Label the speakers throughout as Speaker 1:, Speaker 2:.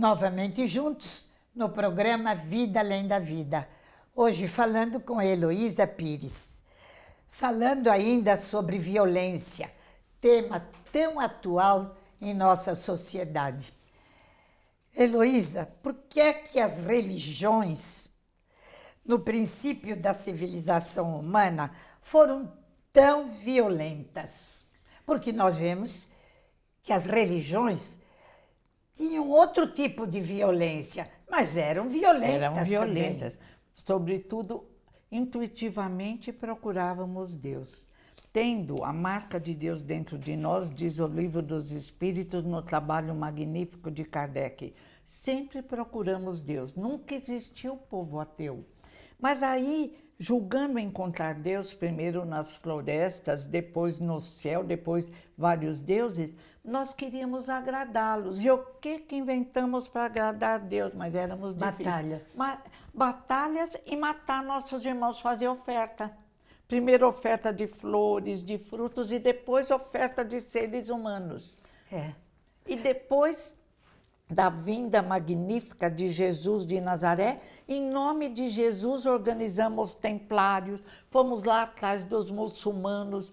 Speaker 1: novamente juntos no programa Vida Além da Vida. Hoje falando com Heloísa Pires. Falando ainda sobre violência, tema tão atual em nossa sociedade. Heloísa, por que é que as religiões, no princípio da civilização humana, foram tão violentas? Porque nós vemos que as religiões
Speaker 2: tinham outro tipo de violência, mas eram violentas. Eram violentas. Também. Sobretudo, intuitivamente procurávamos Deus. Tendo a marca de Deus dentro de nós, diz o Livro dos Espíritos no trabalho magnífico de Kardec. Sempre procuramos Deus, nunca existiu povo ateu. Mas aí, julgando encontrar Deus primeiro nas florestas, depois no céu, depois vários deuses, nós queríamos agradá-los. E o que que inventamos para agradar Deus? Mas éramos batalhas. Ma batalhas e matar nossos irmãos, fazer oferta. Primeiro oferta de flores, de frutos e depois oferta de seres humanos. É. E depois da vinda magnífica de Jesus de Nazaré, em nome de Jesus organizamos templários, fomos lá atrás dos muçulmanos,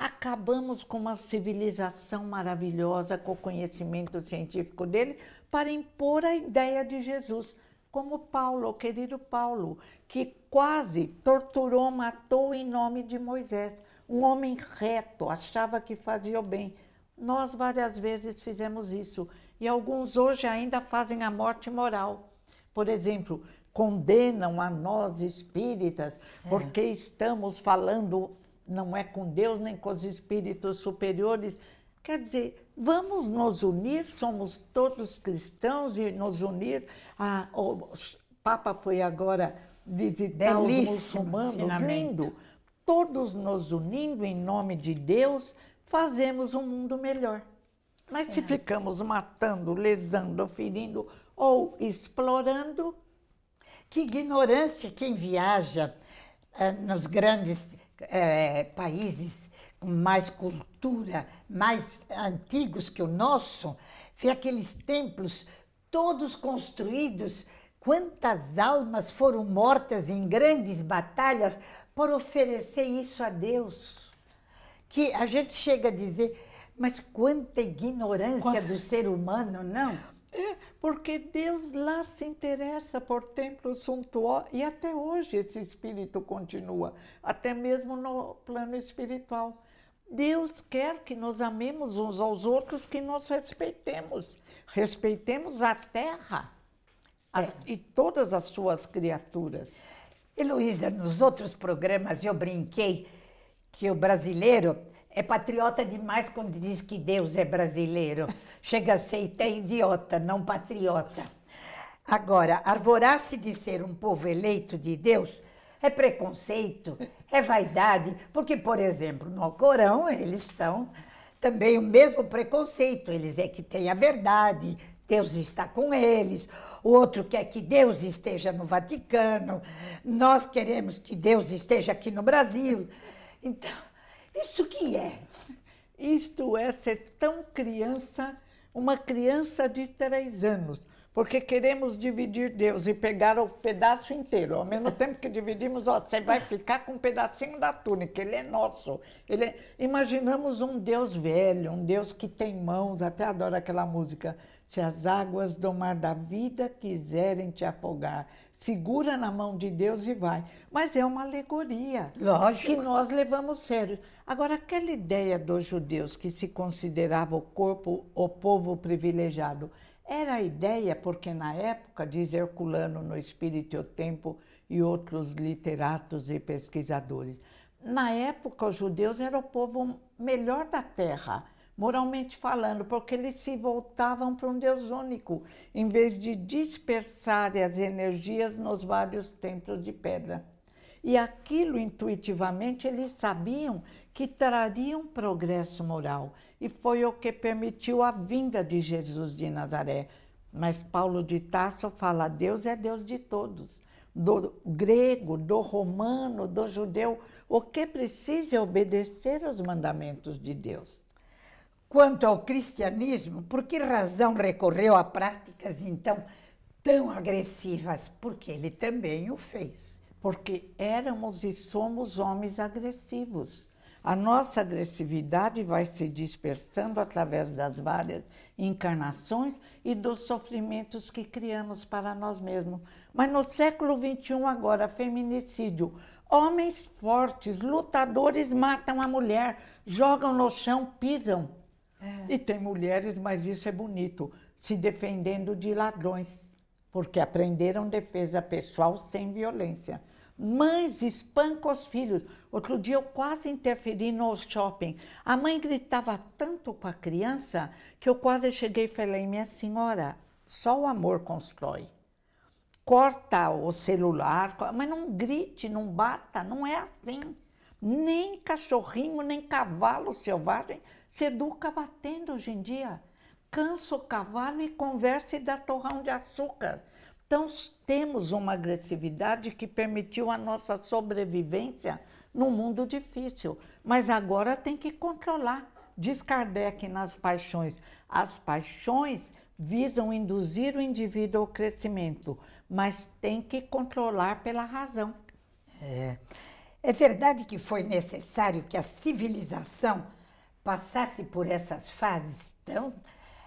Speaker 2: acabamos com uma civilização maravilhosa, com o conhecimento científico dele, para impor a ideia de Jesus. Como Paulo, o querido Paulo, que quase torturou, matou em nome de Moisés. Um homem reto, achava que fazia o bem. Nós várias vezes fizemos isso e alguns hoje ainda fazem a morte moral. Por exemplo, condenam a nós espíritas é. porque estamos falando não é com Deus nem com os espíritos superiores. Quer dizer, vamos nos unir, somos todos cristãos e nos unir. A, ah, o Papa foi agora visitar Belíssimo os muçulmanos, ensinamento. lindo. Todos nos unindo em nome de Deus, fazemos um mundo melhor. Mas é. se ficamos matando, lesando, ferindo ou explorando. Que ignorância quem viaja eh, nos grandes é,
Speaker 1: países com mais cultura, mais antigos que o nosso, vê aqueles templos todos construídos. Quantas almas foram mortas em grandes batalhas por oferecer isso a Deus? Que a gente chega a dizer, mas quanta ignorância Qual... do
Speaker 2: ser humano, não? porque Deus lá se interessa por templos suntuosos e até hoje esse espírito continua, até mesmo no plano espiritual. Deus quer que nós amemos uns aos outros, que nós respeitemos, respeitemos a terra as, é. e todas as suas criaturas. Heloísa, nos outros programas eu brinquei que
Speaker 1: o brasileiro é patriota demais quando diz que Deus é brasileiro. Chega a ser até idiota, não patriota. Agora, arvorar-se de ser um povo eleito de Deus é preconceito, é vaidade, porque, por exemplo, no Alcorão eles são também o mesmo preconceito. Eles é que têm a verdade, Deus está com eles, o outro quer que Deus esteja no Vaticano, nós queremos que Deus esteja aqui no Brasil. Então,
Speaker 2: isso que é? Isto é ser tão criança, uma criança de três anos, porque queremos dividir Deus e pegar o pedaço inteiro. Ao mesmo tempo que dividimos, ó, você vai ficar com um pedacinho da túnica, ele é nosso. Ele é... Imaginamos um Deus velho, um Deus que tem mãos, até adoro aquela música. Se as águas do mar da vida quiserem te afogar, segura na mão de Deus e vai. Mas é uma alegoria Lógico. que nós levamos sério. Agora, aquela ideia dos judeus que se considerava o corpo, o povo privilegiado, era a ideia, porque na época, diz Herculano no Espírito e o Tempo e outros literatos e pesquisadores, na época os judeus eram o povo melhor da terra moralmente falando, porque eles se voltavam para um Deus único, em vez de dispersar as energias nos vários templos de pedra. E aquilo intuitivamente eles sabiam que traria um progresso moral, e foi o que permitiu a vinda de Jesus de Nazaré. Mas Paulo de Tarso fala: Deus é Deus de todos, do grego, do romano, do judeu, o que precisa é obedecer aos mandamentos de Deus. Quanto ao cristianismo, por que
Speaker 1: razão recorreu a práticas então tão agressivas? Porque ele
Speaker 2: também o fez. Porque éramos e somos homens agressivos. A nossa agressividade vai se dispersando através das várias encarnações e dos sofrimentos que criamos para nós mesmos. Mas no século XXI, agora, feminicídio. Homens fortes, lutadores matam a mulher, jogam no chão, pisam. É. E tem mulheres, mas isso é bonito, se defendendo de ladrões, porque aprenderam defesa pessoal sem violência. Mães espancam os filhos. Outro dia eu quase interferi no shopping. A mãe gritava tanto com a criança que eu quase cheguei e falei: Minha senhora, só o amor constrói. Corta o celular, mas não grite, não bata, não é assim. Nem cachorrinho, nem cavalo selvagem se educa batendo hoje em dia. Cansa o cavalo e converse e dá torrão de açúcar. Então, temos uma agressividade que permitiu a nossa sobrevivência num mundo difícil. Mas agora tem que controlar. Diz Kardec nas paixões: as paixões visam induzir o indivíduo ao crescimento, mas tem que controlar pela razão. É. É verdade que foi necessário que a
Speaker 1: civilização passasse por essas fases tão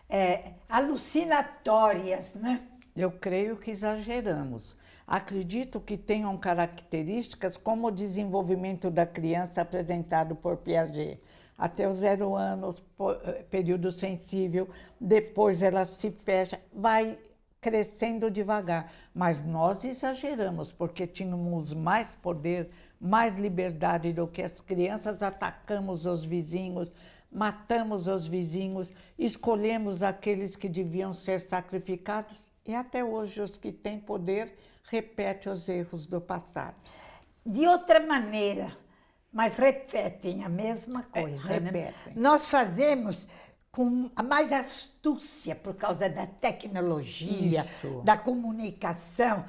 Speaker 1: é, alucinatórias,
Speaker 2: né? Eu creio que exageramos. Acredito que tenham características como o desenvolvimento da criança apresentado por Piaget. Até os zero anos, eh, período sensível, depois ela se fecha, vai crescendo devagar. Mas nós exageramos, porque tínhamos mais poder mais liberdade do que as crianças, atacamos os vizinhos, matamos os vizinhos, escolhemos aqueles que deviam ser sacrificados e até hoje os que têm poder repetem os erros do passado. De outra maneira, mas repetem
Speaker 1: a mesma é, coisa. É, né? Nós fazemos com mais astúcia por causa da tecnologia, Isso. da comunicação,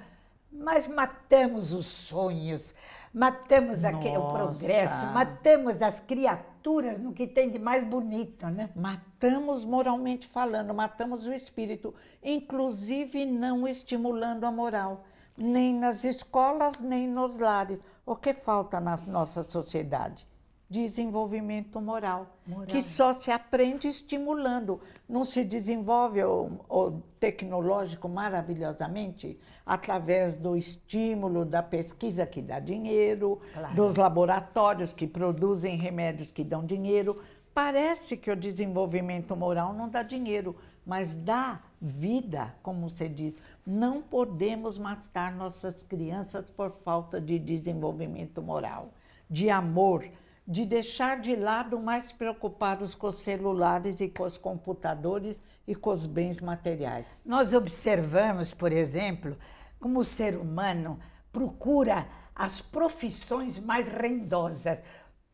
Speaker 1: mas matamos os sonhos, matamos daquele, o progresso, matamos as
Speaker 2: criaturas no que tem de mais bonito, né? Matamos moralmente falando, matamos o espírito, inclusive não estimulando a moral, nem nas escolas, nem nos lares. O que falta na nossa sociedade? desenvolvimento moral, moral, que só se aprende estimulando. Não se desenvolve o, o, tecnológico maravilhosamente através do estímulo da pesquisa que dá dinheiro, claro. dos laboratórios que produzem remédios que dão dinheiro. Parece que o desenvolvimento moral não dá dinheiro, mas dá vida, como você diz. Não podemos matar nossas crianças por falta de desenvolvimento moral, de amor de deixar de lado mais preocupados com os celulares e com os computadores e com os bens materiais.
Speaker 1: Nós observamos, por exemplo, como
Speaker 2: o ser humano
Speaker 1: procura as profissões mais rendosas.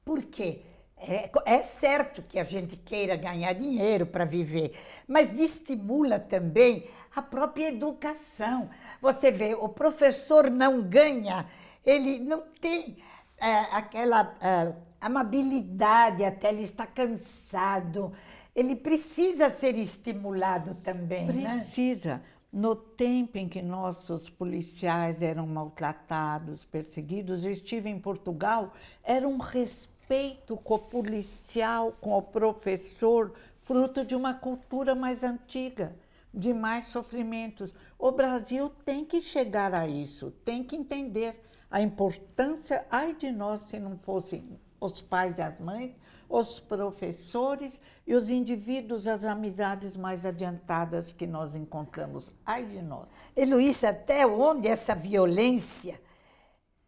Speaker 1: Por quê? É, é certo que a gente queira ganhar dinheiro para viver, mas estimula também a própria educação. Você vê, o professor não ganha, ele não tem é, aquela é, amabilidade, até ele está cansado. Ele precisa ser estimulado
Speaker 2: também. Né? Precisa. Né? No tempo em que nossos policiais eram maltratados, perseguidos, estive em Portugal, era um respeito com o policial, com o professor, fruto de uma cultura mais antiga, de mais sofrimentos. O Brasil tem que chegar a isso, tem que entender a importância, ai de nós se não fossem os pais e as mães, os professores e os indivíduos, as amizades mais adiantadas que nós encontramos. Ai de nós. E até onde essa violência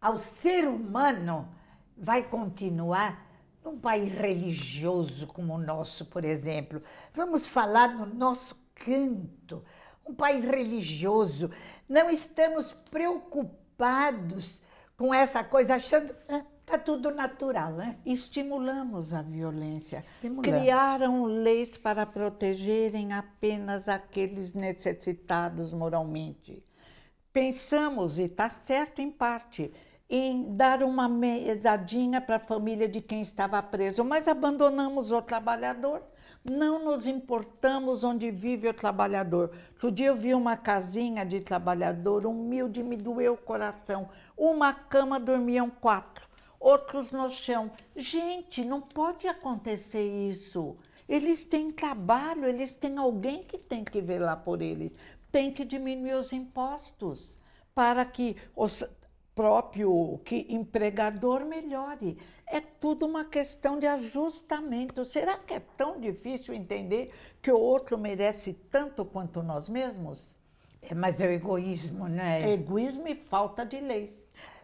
Speaker 1: ao ser humano vai continuar num país religioso como o nosso, por exemplo? Vamos falar no nosso canto, um país religioso. Não estamos preocupados com essa coisa, achando. Ah, Está tudo natural, né? Estimulamos
Speaker 2: a violência. Estimulamos. Criaram leis para protegerem apenas aqueles necessitados moralmente. Pensamos, e está certo em parte, em dar uma mesadinha para a família de quem estava preso, mas abandonamos o trabalhador. Não nos importamos onde vive o trabalhador. Outro dia eu vi uma casinha de trabalhador humilde, me doeu o coração. Uma cama dormiam quatro outros no chão. Gente, não pode acontecer isso. Eles têm trabalho, eles têm alguém que tem que velar por eles. Tem que diminuir os impostos para que o próprio que empregador melhore. É tudo uma questão de ajustamento. Será que é tão difícil entender que o outro merece tanto quanto nós mesmos? É, mas é o egoísmo, né? É egoísmo e falta
Speaker 1: de leis.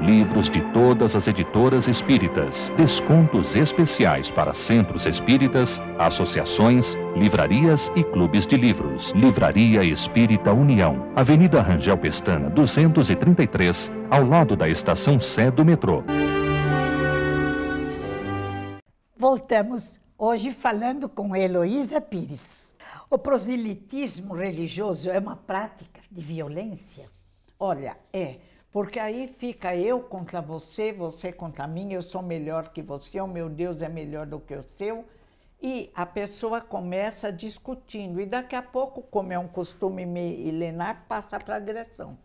Speaker 2: livros de todas as editoras espíritas, descontos especiais para centros espíritas, associações, livrarias e clubes de livros. Livraria Espírita União, Avenida Rangel Pestana, 233, ao lado da estação Sé do metrô.
Speaker 1: Voltamos hoje falando com Heloísa Pires. O proselitismo
Speaker 2: religioso é uma prática de violência? Olha, é porque aí fica eu contra você, você contra mim, eu sou melhor que você, o meu Deus é melhor do que o seu. E a pessoa começa discutindo, e daqui a pouco, como é um costume milenar, passa para agressão.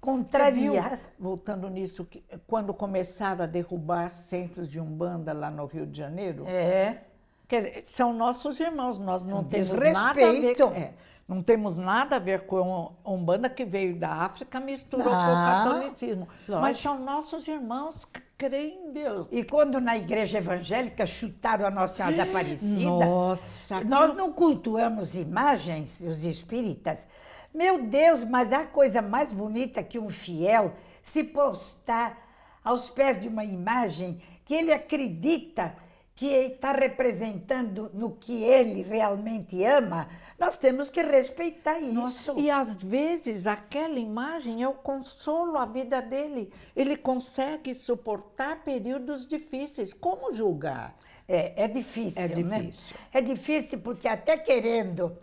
Speaker 2: Contrariar. Voltando nisso, quando começaram a derrubar centros de umbanda lá no Rio de Janeiro, é. Quer dizer, são nossos irmãos, nós não um temos respeito. nada a ver. É, não temos nada a ver com a Umbanda que veio da África, misturou com o catolicismo. Lógico. Mas são nossos irmãos que creem em Deus. E quando na igreja evangélica
Speaker 1: chutaram a Nossa Senhora da Aparecida, Nossa, nós não cultuamos imagens, os espíritas. Meu Deus, mas há coisa mais bonita que um fiel se postar aos pés de uma imagem que ele acredita que está representando no que ele realmente ama, nós temos
Speaker 2: que respeitar isso. E às vezes aquela imagem é o consolo à vida dele. Ele consegue suportar períodos difíceis. Como julgar? É, é difícil. É né? difícil. Né? É difícil porque até querendo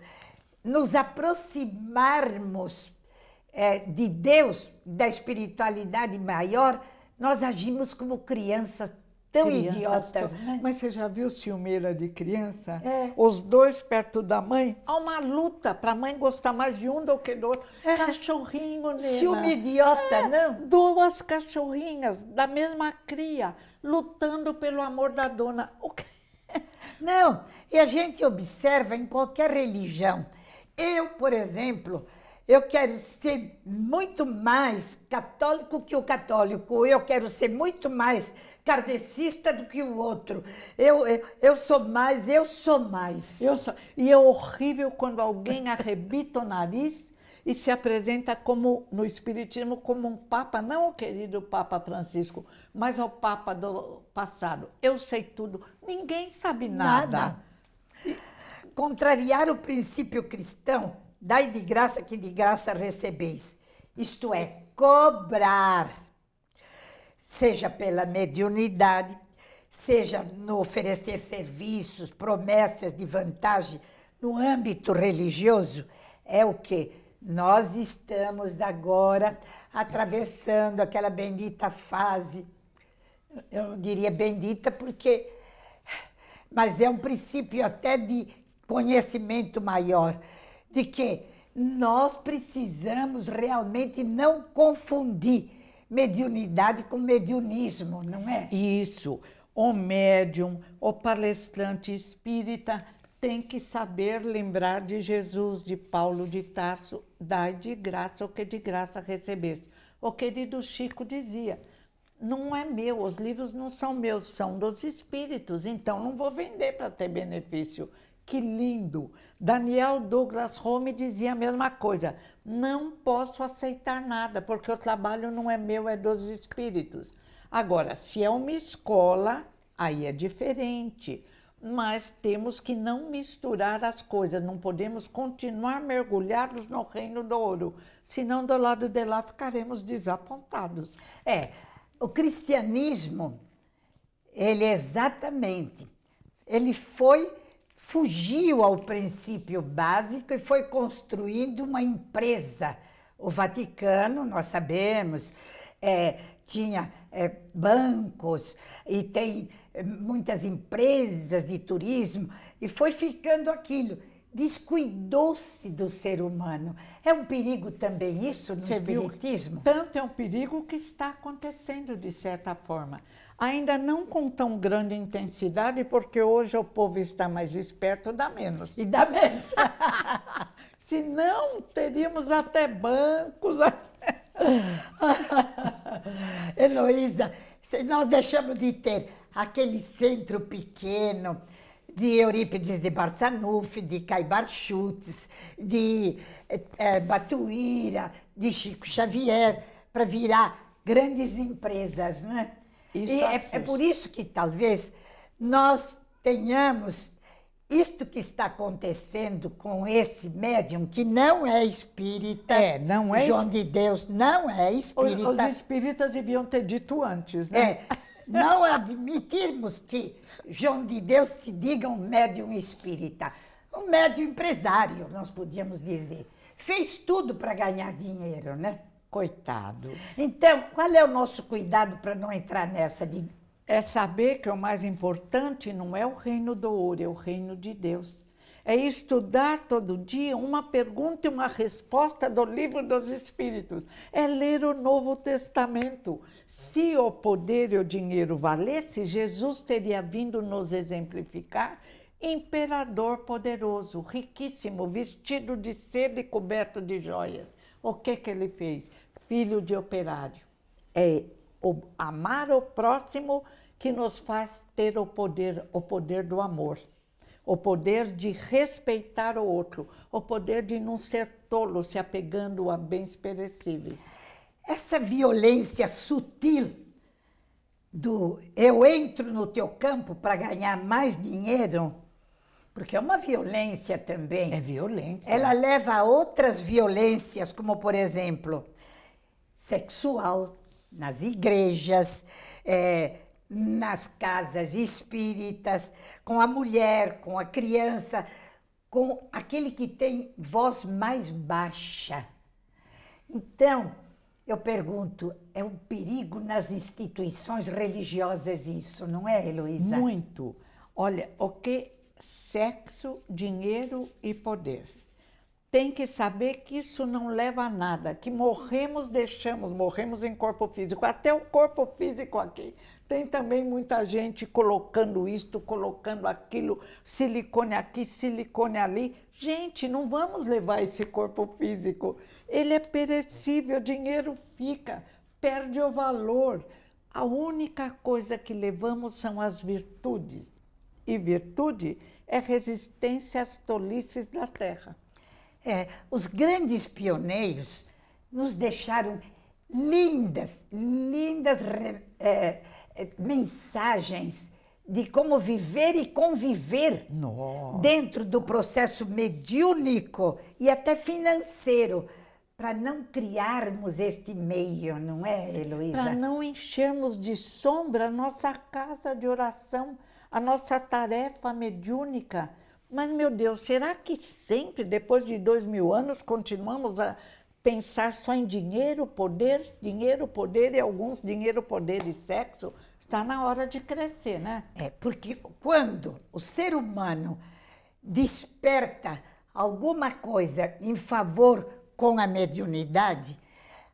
Speaker 1: nos aproximarmos é, de Deus, da espiritualidade maior, nós agimos como crianças tão criança, idiotas. Né?
Speaker 2: Mas você já viu ciumeira de criança? É. Os dois perto da mãe, há uma luta para a mãe gostar mais de um do que do outro. É. Cachorrinho, né? Ciúme idiota, é. não? Duas cachorrinhas da mesma cria, lutando pelo amor da dona. O que... Não, e a gente observa em qualquer religião.
Speaker 1: Eu, por exemplo, eu quero ser muito mais católico que o católico, eu quero ser muito mais kardecista do que o outro.
Speaker 2: Eu, eu, eu sou mais, eu sou mais. Eu sou. E é horrível quando alguém arrebita o nariz e se apresenta como no espiritismo como um papa, não o querido Papa Francisco, mas o papa do passado. Eu sei tudo, ninguém sabe nada. nada. Contrariar o princípio
Speaker 1: cristão, dai de graça que de graça recebeis. Isto é cobrar seja pela mediunidade, seja no oferecer serviços, promessas de vantagem no âmbito religioso, é o que nós estamos agora atravessando aquela bendita fase. Eu não diria bendita porque mas é um princípio até de conhecimento maior de que nós precisamos realmente não confundir
Speaker 2: mediunidade com mediunismo, não é? Isso. O médium, o palestrante espírita tem que saber lembrar de Jesus, de Paulo de Tarso, dai de graça o que de graça recebeste. O querido Chico dizia: não é meu, os livros não são meus, são dos espíritos, então não vou vender para ter benefício. Que lindo! Daniel Douglas Home dizia a mesma coisa. Não posso aceitar nada, porque o trabalho não é meu, é dos espíritos. Agora, se é uma escola, aí é diferente. Mas temos que não misturar as coisas, não podemos continuar mergulhados no reino do ouro, senão do lado de lá ficaremos desapontados. É, o cristianismo, ele é exatamente,
Speaker 1: ele foi fugiu ao princípio básico e foi construindo uma empresa. O Vaticano, nós sabemos, é, tinha é, bancos e tem é, muitas empresas de turismo e foi ficando aquilo descuidou-se
Speaker 2: do ser humano. É um perigo também isso no Você espiritismo? Viu? Tanto é um perigo que está acontecendo de certa forma. Ainda não com tão grande intensidade, porque hoje o povo está mais esperto, dá menos. E dá menos. Se não, teríamos até bancos.
Speaker 1: Heloísa, nós deixamos de ter aquele centro pequeno, de Eurípides de Barçanufo, de Caibar Chutes, de é, Batuíra, de Chico Xavier, para virar grandes empresas, né? Isso e é, é por isso que talvez nós tenhamos isto que está acontecendo com esse médium que não é espírita, é, não é João de Deus não é espírita. Os, os
Speaker 2: espíritas deviam ter dito antes,
Speaker 1: né? É não admitirmos que João de Deus se diga um médium espírita. Um médium empresário, nós podíamos dizer. Fez tudo para ganhar dinheiro, né? Coitado. Então,
Speaker 2: qual é o nosso cuidado para não entrar nessa de é saber que o mais importante não é o reino do ouro, é o reino de Deus é estudar todo dia uma pergunta e uma resposta do livro dos Espíritos. É ler o Novo Testamento. Se o poder e o dinheiro valesse, Jesus teria vindo nos exemplificar. Imperador poderoso, riquíssimo, vestido de seda e coberto de joias. O que, que ele fez? Filho de operário. É o, amar o próximo que nos faz ter o poder, o poder do amor o poder de respeitar o outro, o poder de não ser tolo se apegando a bens perecíveis. Essa violência sutil do eu entro no teu campo para
Speaker 1: ganhar mais dinheiro, porque é uma violência também. É violência. Ela leva a outras violências, como por exemplo, sexual nas igrejas, é, nas casas espíritas, com a mulher, com a criança, com aquele que tem voz mais baixa. Então, eu pergunto, é um perigo nas instituições religiosas isso, não é, Heloísa? Muito.
Speaker 2: Olha, o que sexo, dinheiro e poder tem que saber que isso não leva a nada, que morremos, deixamos, morremos em corpo físico. Até o corpo físico aqui. Tem também muita gente colocando isto, colocando aquilo, silicone aqui, silicone ali. Gente, não vamos levar esse corpo físico. Ele é perecível, dinheiro fica, perde o valor. A única coisa que levamos são as virtudes. E virtude é resistência às tolices da terra.
Speaker 1: É, os grandes pioneiros nos deixaram lindas, lindas é, é, mensagens de como viver e conviver
Speaker 2: Nossa.
Speaker 1: dentro do processo mediúnico e até financeiro para não criarmos este meio, não é, Heloísa? Para
Speaker 2: não enchermos de sombra a nossa casa de oração, a nossa tarefa mediúnica mas, meu Deus, será que sempre, depois de dois mil anos, continuamos a pensar só em dinheiro, poder, dinheiro, poder e alguns dinheiro, poder e sexo? Está na hora de crescer, né? É, porque quando o ser humano desperta alguma coisa
Speaker 1: em favor com a mediunidade,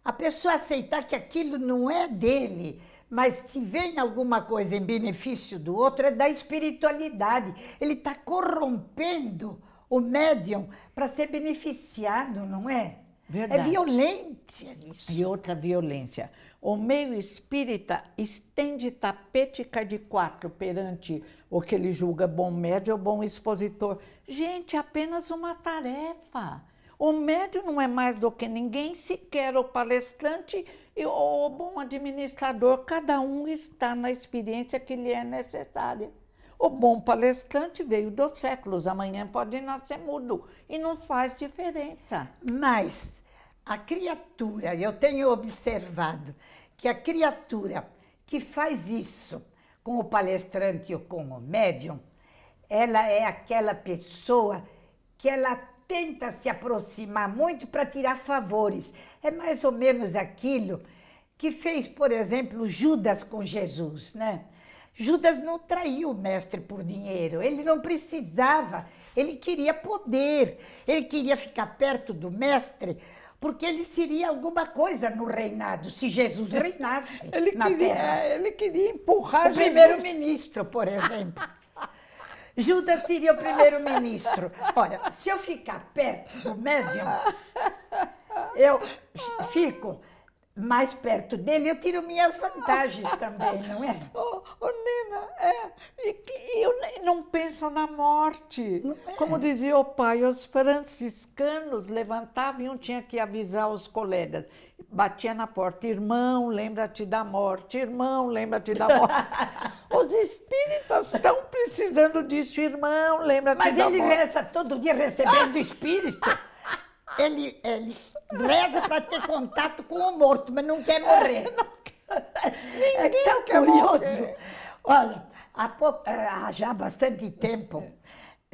Speaker 1: a pessoa aceitar que aquilo não é dele, mas se vem alguma coisa em benefício do outro, é da espiritualidade. Ele está corrompendo o médium para ser
Speaker 2: beneficiado, não é? é Verdade. É violência isso. E outra violência. O meio espírita estende tapete de quatro perante o que ele julga bom médium ou bom expositor. Gente, apenas uma tarefa. O médium não é mais do que ninguém, sequer o palestrante ou o bom administrador. Cada um está na experiência que lhe é necessária. O bom palestrante veio dos séculos, amanhã pode nascer mudo e não faz diferença. Mas a criatura, eu tenho observado
Speaker 1: que a criatura que faz isso com o palestrante ou com o médium, ela é aquela pessoa que ela tenta se aproximar muito para tirar favores. É mais ou menos aquilo que fez, por exemplo, Judas com Jesus, né? Judas não traiu o mestre por dinheiro, ele não precisava, ele queria poder, ele queria ficar perto do mestre, porque ele seria alguma coisa no reinado, se Jesus reinasse ele na queria, terra. É,
Speaker 2: ele queria empurrar o primeiro-ministro,
Speaker 1: por exemplo. Judas seria o primeiro-ministro. Olha, se eu ficar perto do médium, eu fico mais perto dele,
Speaker 2: eu tiro minhas vantagens também, não é? Ô, oh, Nina, é, e, e, não pensam na morte. É. Como dizia o pai, os franciscanos levantavam e um tinha que avisar os colegas. Batia na porta, irmão, lembra-te da morte, irmão, lembra-te da morte. os espíritas estão precisando disso, irmão. Lembra-te Mas ele reza todo dia recebendo espírito.
Speaker 1: Ele, ele reza para ter contato com o morto, mas não quer morrer. é tão curioso. Morrer. Olha, há, pouco, eh, há já bastante tempo,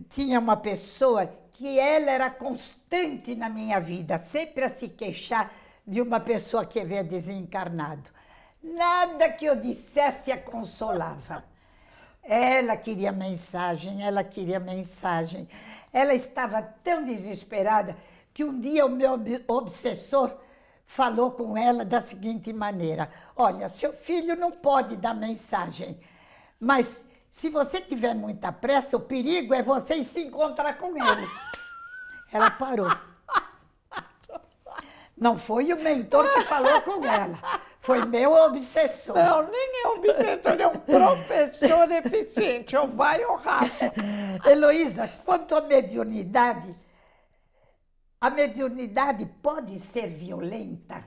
Speaker 1: tinha uma pessoa que ela era constante na minha vida, sempre a se queixar de uma pessoa que havia desencarnado. Nada que eu dissesse a consolava. Ela queria mensagem, ela queria mensagem. Ela estava tão desesperada que um dia o meu obsessor falou com ela da seguinte maneira: Olha, seu filho não pode dar mensagem, mas se você tiver muita pressa, o perigo é você se encontrar com ele. Ela parou. Não foi o mentor que falou com ela. Foi meu obsessor. Não, nem é obsessor, ele é um professor eficiente, ou é vai ou racha. Heloísa, quanto à mediunidade,
Speaker 2: a mediunidade pode ser violenta?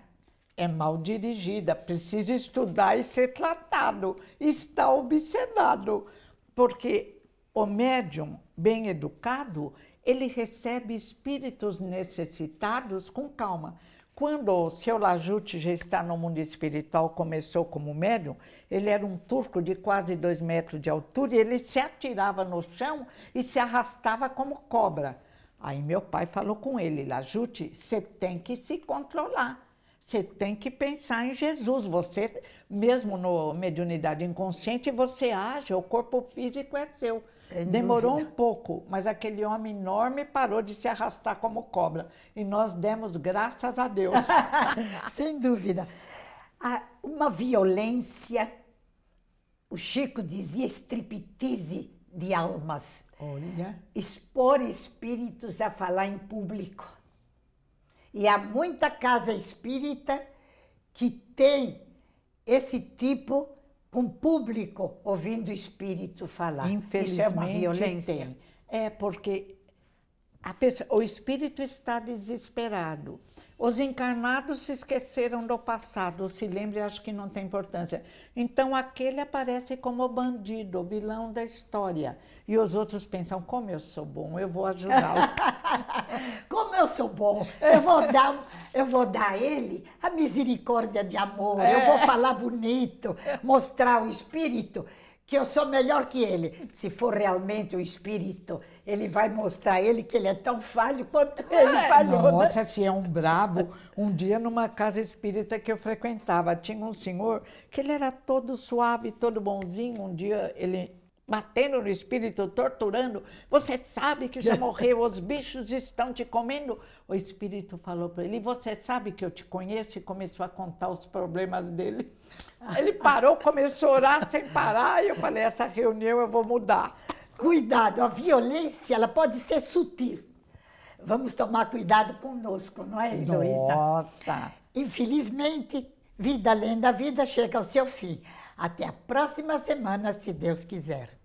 Speaker 2: É mal dirigida, precisa estudar e ser tratado, está obsedado, porque o médium bem educado, ele recebe espíritos necessitados com calma. Quando o seu Lajute já está no mundo espiritual, começou como médium, ele era um turco de quase dois metros de altura e ele se atirava no chão e se arrastava como cobra. Aí meu pai falou com ele, Lajute, você tem que se controlar. Você tem que pensar em Jesus. Você, mesmo no mediunidade inconsciente, você age, o corpo físico é seu. Sem é Demorou dúvida. um pouco, mas aquele homem enorme parou de se arrastar como cobra. E nós demos graças a Deus. Sem dúvida. Ah,
Speaker 1: uma violência, o Chico dizia striptease de almas. Olha. Expor espíritos a falar em público. E há muita casa espírita que tem esse tipo de com público ouvindo o espírito falar. Infelizmente, Isso é uma violência.
Speaker 2: É porque pessoa, o espírito está desesperado. Os encarnados se esqueceram do passado, o lembre acho que não tem importância. Então aquele aparece como o bandido, o vilão da história. E os outros pensam: como eu sou bom, eu vou ajudá-lo. como eu sou
Speaker 1: bom, eu vou dar, eu vou dar a ele a misericórdia de amor, é. eu vou é. falar bonito, mostrar o espírito que eu sou melhor que ele. Se for realmente o espírito, ele vai mostrar a ele que ele é tão falho quanto é. ele falhou. Né? Nossa,
Speaker 2: se é um brabo. Um dia, numa casa espírita que eu frequentava, tinha um senhor que ele era todo suave, todo bonzinho. Um dia ele batendo no espírito, torturando. Você sabe que já morreu, os bichos estão te comendo. O espírito falou para ele: Você sabe que eu te conheço? E começou a contar os problemas dele. Ele parou, começou a orar sem parar. E eu falei: Essa reunião eu vou mudar.
Speaker 1: Cuidado, a violência ela pode ser sutil. Vamos tomar cuidado conosco, não é, Heloísa? Nossa! Infelizmente, vida além da vida chega ao seu fim. Até a próxima semana, se Deus quiser.